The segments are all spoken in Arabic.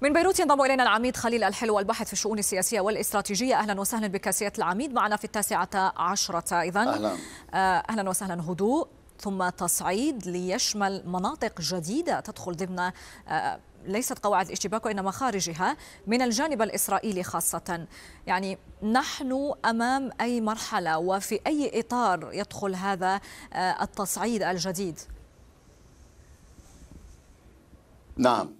من بيروت ينضم الينا العميد خليل الحلو الباحث في الشؤون السياسيه والاستراتيجيه اهلا وسهلا بك سياده العميد معنا في التاسعه عشره اذا اهلا آه، اهلا وسهلا هدوء ثم تصعيد ليشمل مناطق جديده تدخل ضمن آه، ليست قواعد الاشتباك وانما خارجها من الجانب الاسرائيلي خاصه يعني نحن امام اي مرحله وفي اي اطار يدخل هذا آه، التصعيد الجديد نعم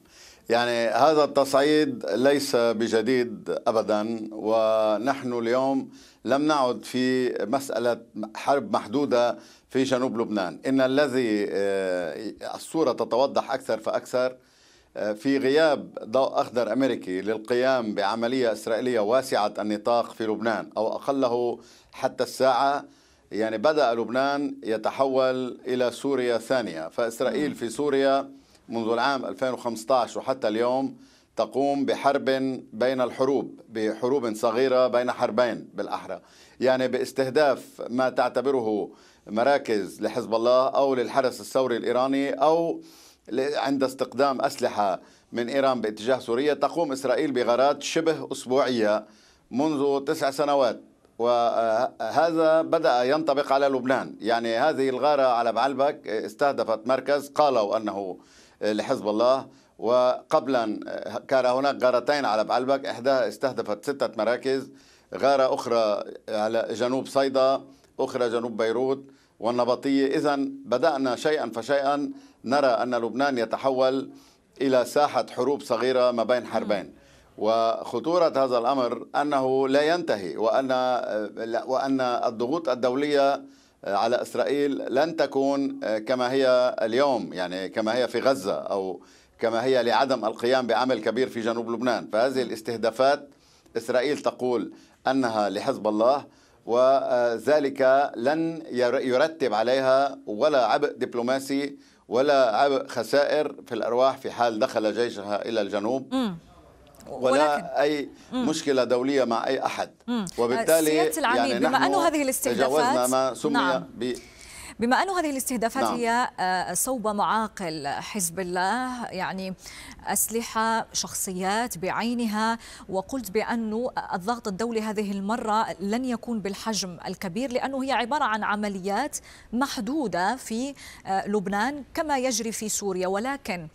يعني هذا التصعيد ليس بجديد ابدا ونحن اليوم لم نعد في مساله حرب محدوده في جنوب لبنان ان الذي آه، الصوره تتوضح اكثر فاكثر آه، في غياب ضوء اخضر امريكي للقيام بعمليه اسرائيليه واسعه النطاق في لبنان او اقله حتى الساعه يعني بدا لبنان يتحول الى سوريا ثانيه فاسرائيل في سوريا منذ العام 2015 وحتى اليوم تقوم بحرب بين الحروب بحروب صغيرة بين حربين بالأحرى يعني باستهداف ما تعتبره مراكز لحزب الله أو للحرس الثوري الإيراني أو عند استقدام أسلحة من إيران باتجاه سوريا تقوم إسرائيل بغارات شبه أسبوعية منذ تسع سنوات وهذا بدأ ينطبق على لبنان يعني هذه الغارة على بعلبك استهدفت مركز قالوا أنه آه، لحزب الله وقبلا آه، كان هناك غارتين على بعلبك إحدى استهدفت ستة مراكز غارة أخرى على جنوب صيدا أخرى جنوب بيروت والنبطية إذا بدأنا شيئا فشيئا نرى أن لبنان يتحول إلى ساحة حروب صغيرة ما بين حربين وخطورة هذا الأمر أنه لا ينتهي وأن آه، وأن الضغوط الدولية آه، على اسرائيل لن تكون آه، كما هي اليوم يعني كما هي في غزه او كما هي لعدم القيام بعمل كبير في جنوب لبنان فهذه الاستهدافات اسرائيل تقول انها لحزب الله وذلك لن يرتب عليها ولا عبء دبلوماسي ولا عبء خسائر في الارواح في حال دخل جيشها الى الجنوب ولا اي مم. مشكله دوليه مع اي احد مم. آه، وبالتالي يعني بما انه هذه الاستهدافات تجاوزنا ما نعم. سمي نعم. ب بما انه هذه الاستهدافات نعم. هي آه، صوب معاقل حزب الله يعني اسلحه شخصيات بعينها وقلت بانه الضغط الدولي هذه المره لن يكون بالحجم الكبير لانه هي عباره عن عمليات محدوده في آه، لبنان كما يجري في سوريا ولكن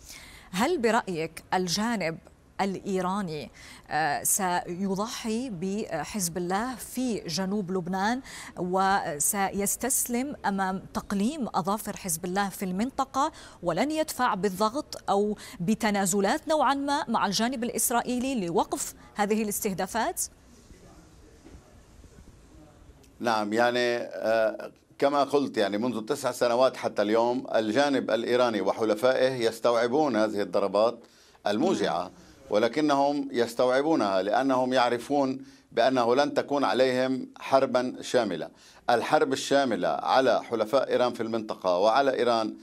هل برايك الجانب الإيراني آه، سيضحي بحزب الله في جنوب لبنان وسيستسلم أمام تقليم أظافر حزب الله في المنطقة ولن يدفع بالضغط أو بتنازلات نوعا ما مع الجانب الإسرائيلي لوقف هذه الاستهدافات؟ نعم يعني آه، كما قلت يعني منذ تسع سنوات حتى اليوم الجانب الإيراني وحلفائه يستوعبون هذه الضربات الموجعة نعم. ولكنهم يستوعبونها لأنهم يعرفون بأنه لن تكون عليهم حربا شاملة الحرب الشاملة على حلفاء إيران في المنطقة وعلى إيران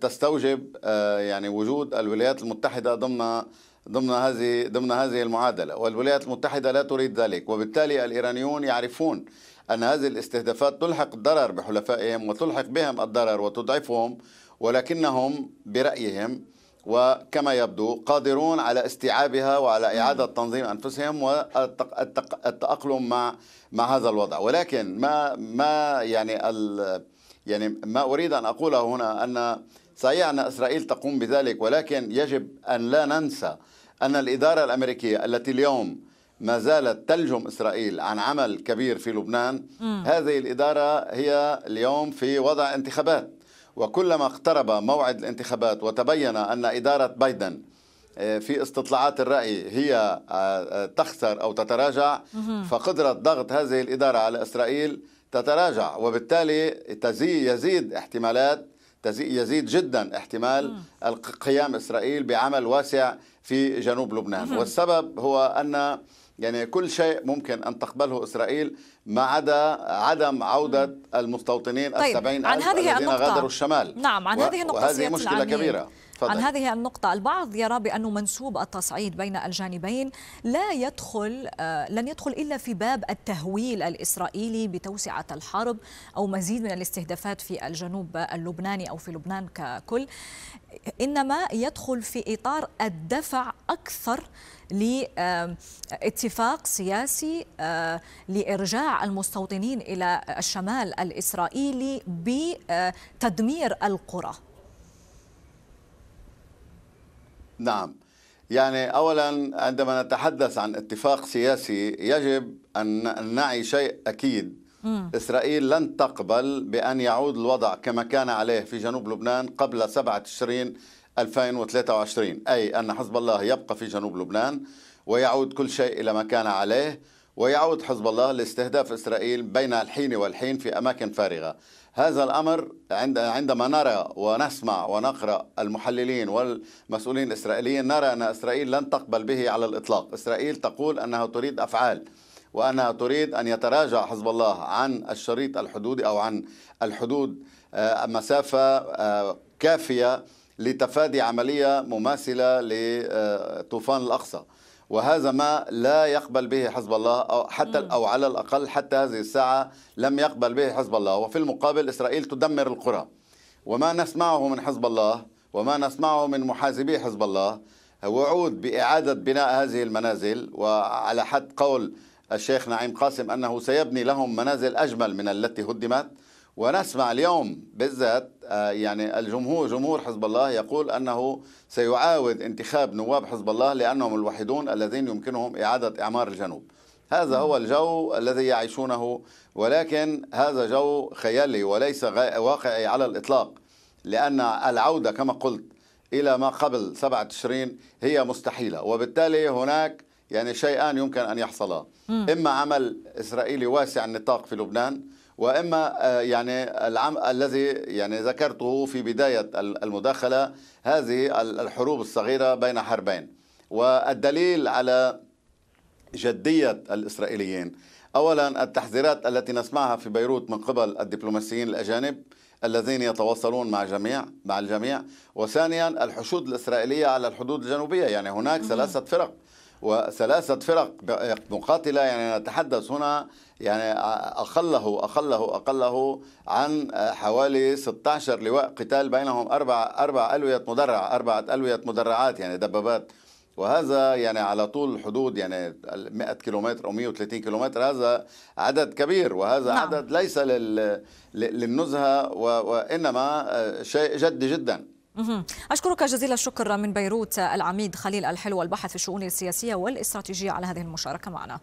تستوجب آه، يعني وجود الولايات المتحدة ضمن ضمن هذه ضمن هذه المعادله والولايات المتحده لا تريد ذلك وبالتالي الايرانيون يعرفون ان هذه الاستهدافات تلحق الضرر بحلفائهم وتلحق بهم الضرر وتضعفهم ولكنهم برايهم وكما يبدو قادرون على استيعابها وعلى إعادة تنظيم أنفسهم والتأقلم مع مع هذا الوضع ولكن ما ما يعني ال يعني ما أريد أن أقوله هنا أن صحيح أن إسرائيل تقوم بذلك ولكن يجب أن لا ننسى أن الإدارة الأمريكية التي اليوم ما زالت تلجم إسرائيل عن عمل كبير في لبنان م. هذه الإدارة هي اليوم في وضع انتخابات وكلما اقترب موعد الانتخابات وتبين أن إدارة بايدن آه، في استطلاعات الرأي هي آه، آه، تخسر أو تتراجع فقدرة ضغط هذه الإدارة على إسرائيل تتراجع وبالتالي يزيد احتمالات يزيد جدا احتمال قيام إسرائيل بعمل واسع في جنوب لبنان والسبب هو أن يعني كل شيء ممكن أن تقبله إسرائيل ما عدا عدم عودة المستوطنين طيب السبعين عن هذه الذين النقطة. غادروا الشمال نعم عن هذه النقطة وهذه مشكلة العنين. كبيرة فضل. عن هذه النقطة البعض يرى بأنه منسوب التصعيد بين الجانبين لا يدخل آه، لن يدخل إلا في باب التهويل الإسرائيلي بتوسعة الحرب أو مزيد من الاستهدافات في الجنوب اللبناني أو في لبنان ككل إنما يدخل في إطار الدفع أكثر لاتفاق آه، سياسي آه، لارجاع المستوطنين الى الشمال الاسرائيلي بتدمير القرى نعم يعني اولا عندما نتحدث عن اتفاق سياسي يجب ان نعي شيء اكيد مم. اسرائيل لن تقبل بان يعود الوضع كما كان عليه في جنوب لبنان قبل 7 تشرين 2023 اي ان حزب الله يبقى في جنوب لبنان ويعود كل شيء الى ما كان عليه ويعود حزب الله لاستهداف اسرائيل بين الحين والحين في اماكن فارغه هذا الأمر عند عندما نرى ونسمع ونقرأ المحللين والمسؤولين الإسرائيليين نرى أن إسرائيل لن تقبل به على الإطلاق إسرائيل تقول أنها تريد أفعال وأنها تريد أن يتراجع حزب الله عن الشريط الحدودي أو عن الحدود آه، مسافة آه، كافية لتفادي عملية مماثلة لطوفان الأقصى وهذا ما لا يقبل به حزب الله أو حتى أو على الأقل حتى هذه الساعة لم يقبل به حزب الله وفي المقابل إسرائيل تدمر القرى وما نسمعه من حزب الله وما نسمعه من محاسبي حزب الله وعود بإعادة بناء هذه المنازل وعلى حد قول الشيخ نعيم قاسم أنه سيبني لهم منازل أجمل من التي هدمت ونسمع اليوم بالذات آه، يعني الجمهور جمهور حزب الله يقول أنه سيعاود انتخاب نواب حزب الله لأنهم الوحيدون الذين يمكنهم إعادة إعمار الجنوب هذا هو الجو الذي يعيشونه ولكن هذا جو خيالي وليس واقعي على الإطلاق لأن العودة كما قلت إلى ما قبل 7 تشرين هي مستحيلة وبالتالي هناك يعني شيئان يمكن أن يحصلا إما عمل إسرائيلي واسع النطاق في لبنان واما آه، يعني العم الذي يعني ذكرته في بدايه المداخله هذه الحروب الصغيره بين حربين والدليل على جديه الاسرائيليين اولا التحذيرات التي نسمعها في بيروت من قبل الدبلوماسيين الاجانب الذين يتواصلون مع جميع مع الجميع وثانيا الحشود الاسرائيليه على الحدود الجنوبيه يعني هناك ثلاثه فرق وثلاثة فرق مقاتلة يعني نتحدث هنا يعني أقله أقله أقله عن حوالي 16 لواء قتال بينهم أربع أربع ألوية مدرعة أربعة ألوية مدرعات يعني دبابات وهذا يعني على طول حدود يعني 100 كيلومتر او 130 كيلومتر هذا عدد كبير وهذا نعم. عدد ليس لل... للنزهه و... وانما شيء جدي جدا أشكرك جزيل الشكر من بيروت العميد خليل الحلو الباحث في الشؤون السياسية والاستراتيجية على هذه المشاركة معنا